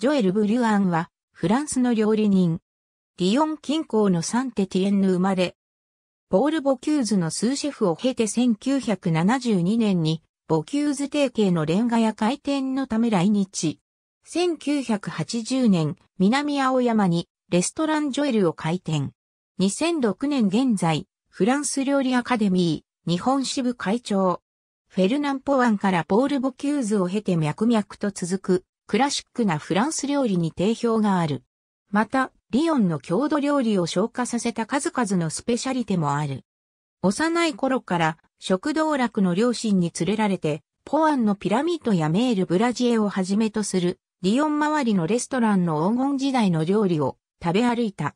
ジョエル・ブリュアンは、フランスの料理人。リヨン近郊のサンテティエンヌ生まれ。ポール・ボキューズのスーシェフを経て1972年に、ボキューズ提携のレンガ屋開店のため来日。1980年、南青山にレストランジョエルを開店。2006年現在、フランス料理アカデミー、日本支部会長。フェルナン・ポワンからポール・ボキューズを経て脈々と続くクラシックなフランス料理に定評がある。また、リヨンの郷土料理を昇華させた数々のスペシャリテもある。幼い頃から食道楽の両親に連れられて、ポアンのピラミッドやメールブラジエをはじめとする、リヨン周りのレストランの黄金時代の料理を食べ歩いた。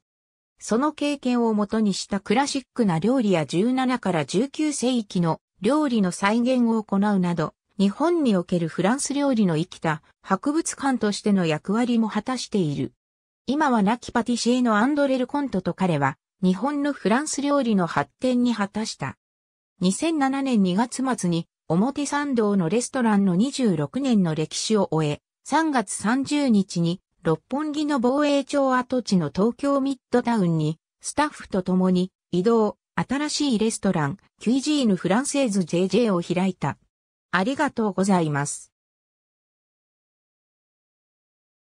その経験をもとにしたクラシックな料理や17から19世紀の料理の再現を行うなど、日本におけるフランス料理の生きた博物館としての役割も果たしている。今は亡きパティシエのアンドレル・コントと彼は、日本のフランス料理の発展に果たした。2007年2月末に、表参道のレストランの26年の歴史を終え、3月30日に、六本木の防衛庁跡地の東京ミッドタウンに、スタッフと共に、移動、新しいレストラン、キュイジーヌ・フランセーズ JJ を開いた。ありがとうございます。